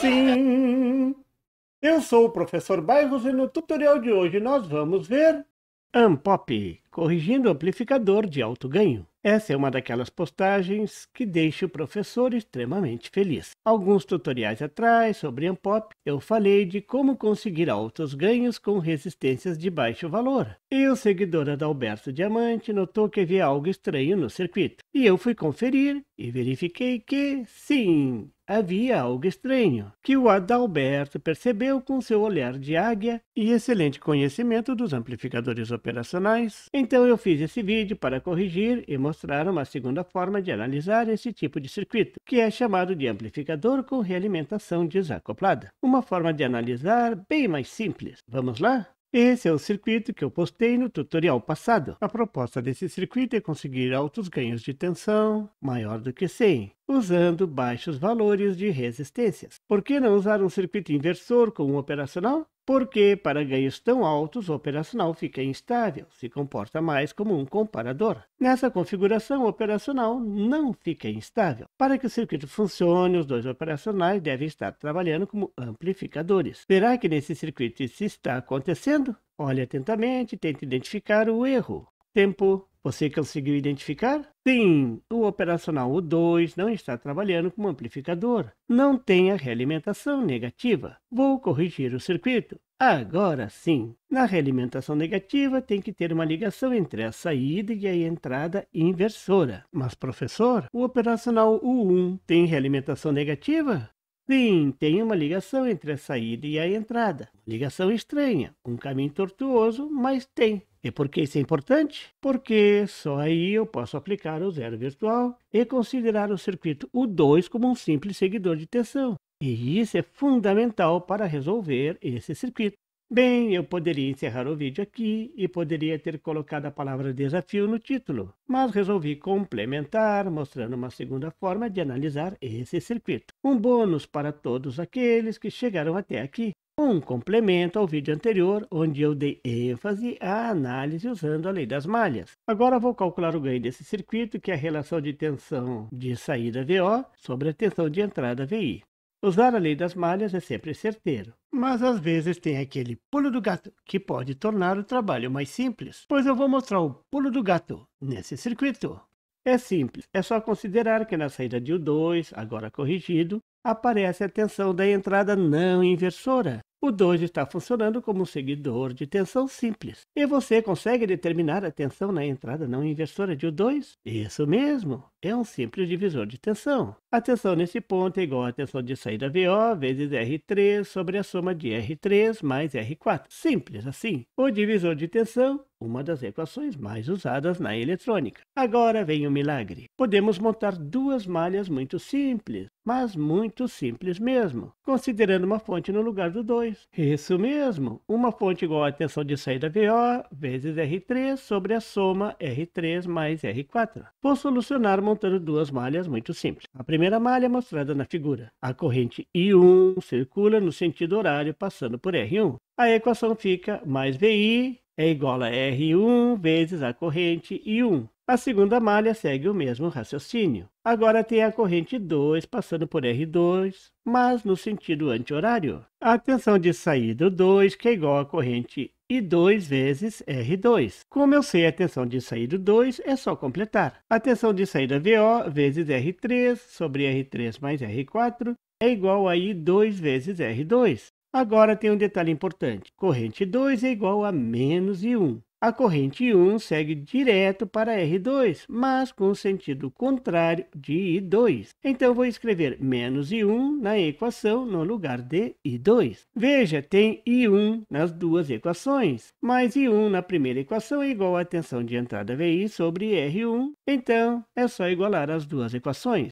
Sim! Eu sou o professor Bairros e no tutorial de hoje nós vamos ver Ampop, corrigindo amplificador de alto ganho. Essa é uma daquelas postagens que deixa o professor extremamente feliz. Alguns tutoriais atrás sobre Ampop eu falei de como conseguir altos ganhos com resistências de baixo valor. E o seguidor Adalberto Diamante notou que havia algo estranho no circuito. E eu fui conferir e verifiquei que, sim, havia algo estranho, que o Adalberto percebeu com seu olhar de águia e excelente conhecimento dos amplificadores operacionais. Então eu fiz esse vídeo para corrigir e mostrar uma segunda forma de analisar esse tipo de circuito, que é chamado de amplificador com realimentação desacoplada. Uma forma de analisar bem mais simples. Vamos lá? Esse é o circuito que eu postei no tutorial passado. A proposta desse circuito é conseguir altos ganhos de tensão, maior do que 100, usando baixos valores de resistências. Por que não usar um circuito inversor com um operacional? porque para ganhos tão altos o operacional fica instável, se comporta mais como um comparador. Nessa configuração, o operacional não fica instável. Para que o circuito funcione, os dois operacionais devem estar trabalhando como amplificadores. Será que nesse circuito isso está acontecendo? Olhe atentamente e tente identificar o erro. Tempo você conseguiu identificar? Sim, o operacional U2 não está trabalhando com amplificador. Não tem a realimentação negativa. Vou corrigir o circuito. Agora sim, na realimentação negativa tem que ter uma ligação entre a saída e a entrada inversora. Mas professor, o operacional U1 tem realimentação negativa? Sim, tem uma ligação entre a saída e a entrada. Ligação estranha, um caminho tortuoso, mas tem. E por que isso é importante? Porque só aí eu posso aplicar o zero virtual e considerar o circuito U2 como um simples seguidor de tensão. E isso é fundamental para resolver esse circuito. Bem, eu poderia encerrar o vídeo aqui e poderia ter colocado a palavra desafio no título, mas resolvi complementar mostrando uma segunda forma de analisar esse circuito. Um bônus para todos aqueles que chegaram até aqui. Um complemento ao vídeo anterior, onde eu dei ênfase à análise usando a lei das malhas. Agora vou calcular o ganho desse circuito, que é a relação de tensão de saída VO sobre a tensão de entrada VI. Usar a lei das malhas é sempre certeiro, mas às vezes tem aquele pulo do gato que pode tornar o trabalho mais simples, pois eu vou mostrar o pulo do gato nesse circuito. É simples, é só considerar que na saída de U2, agora corrigido, aparece a tensão da entrada não inversora, o 2 está funcionando como um seguidor de tensão simples. E você consegue determinar a tensão na entrada não inversora de U2? Isso mesmo, é um simples divisor de tensão. A tensão nesse ponto é igual à tensão de saída VO vezes R3 sobre a soma de R3 mais R4. Simples assim. O divisor de tensão uma das equações mais usadas na eletrônica. Agora vem o milagre. Podemos montar duas malhas muito simples, mas muito simples mesmo, considerando uma fonte no lugar do 2. Isso mesmo, uma fonte igual à tensão de saída VO vezes R3 sobre a soma R3 mais R4. Vou solucionar montando duas malhas muito simples. A primeira malha é mostrada na figura. A corrente I1 circula no sentido horário passando por R1. A equação fica mais VI é igual a R1 vezes a corrente I1. A segunda malha segue o mesmo raciocínio. Agora tem a corrente 2 passando por R2, mas no sentido anti-horário. A tensão de saída 2, que é igual à corrente I2 vezes R2. Como eu sei a tensão de saída 2, é só completar. A tensão de saída VO vezes R3 sobre R3 mais R4 é igual a I2 vezes R2. Agora tem um detalhe importante. Corrente 2 é igual a menos I1. A corrente 1 segue direto para R2, mas com sentido contrário de I2. Então, vou escrever menos I1 na equação no lugar de I2. Veja, tem I1 nas duas equações, mas I1 na primeira equação é igual à tensão de entrada VI sobre R1. Então, é só igualar as duas equações.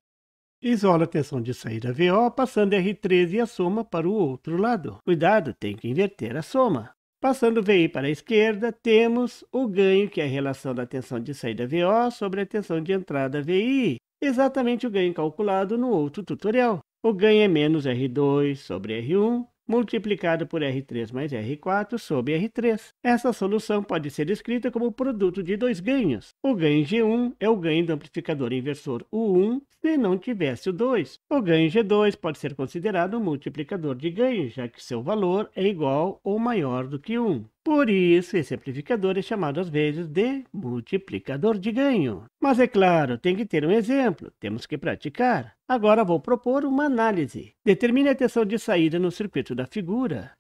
Isola a tensão de saída VO passando r 3 e a soma para o outro lado. Cuidado, tem que inverter a soma. Passando VI para a esquerda, temos o ganho, que é a relação da tensão de saída VO sobre a tensão de entrada VI, exatamente o ganho calculado no outro tutorial. O ganho é menos R2 sobre R1 multiplicado por R3 mais R4 sobre R3. Essa solução pode ser escrita como produto de dois ganhos. O ganho G1 é o ganho do amplificador inversor U1 se não tivesse o 2. O ganho G2 pode ser considerado um multiplicador de ganhos, já que seu valor é igual ou maior do que 1. Por isso, esse amplificador é chamado às vezes de multiplicador de ganho. Mas é claro, tem que ter um exemplo, temos que praticar. Agora vou propor uma análise. Determine a tensão de saída no circuito da figura.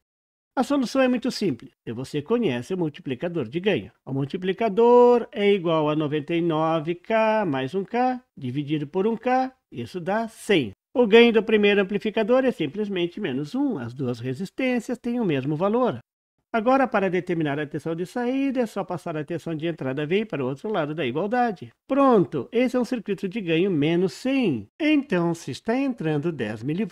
A solução é muito simples, se você conhece o multiplicador de ganho. O multiplicador é igual a 99k mais 1k, dividido por 1k, isso dá 100. O ganho do primeiro amplificador é simplesmente menos 1. As duas resistências têm o mesmo valor. Agora, para determinar a tensão de saída, é só passar a tensão de entrada v para o outro lado da igualdade. Pronto, esse é um circuito de ganho menos 100. Então, se está entrando 10 mV,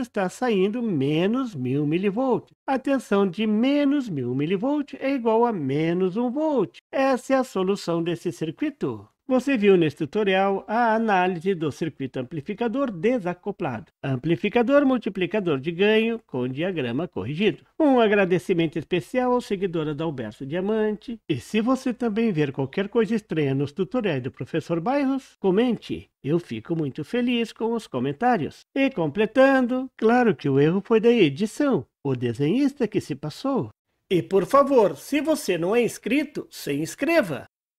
está saindo menos 1000 mV. A tensão de menos 1000 mV é igual a menos 1 V. Essa é a solução desse circuito. Você viu neste tutorial a análise do circuito amplificador desacoplado, amplificador multiplicador de ganho com diagrama corrigido. Um agradecimento especial ao seguidor Adalberto Diamante. E se você também ver qualquer coisa estranha nos tutoriais do professor Bairros, comente. Eu fico muito feliz com os comentários. E completando, claro que o erro foi da edição, o desenhista que se passou. E por favor, se você não é inscrito, se inscreva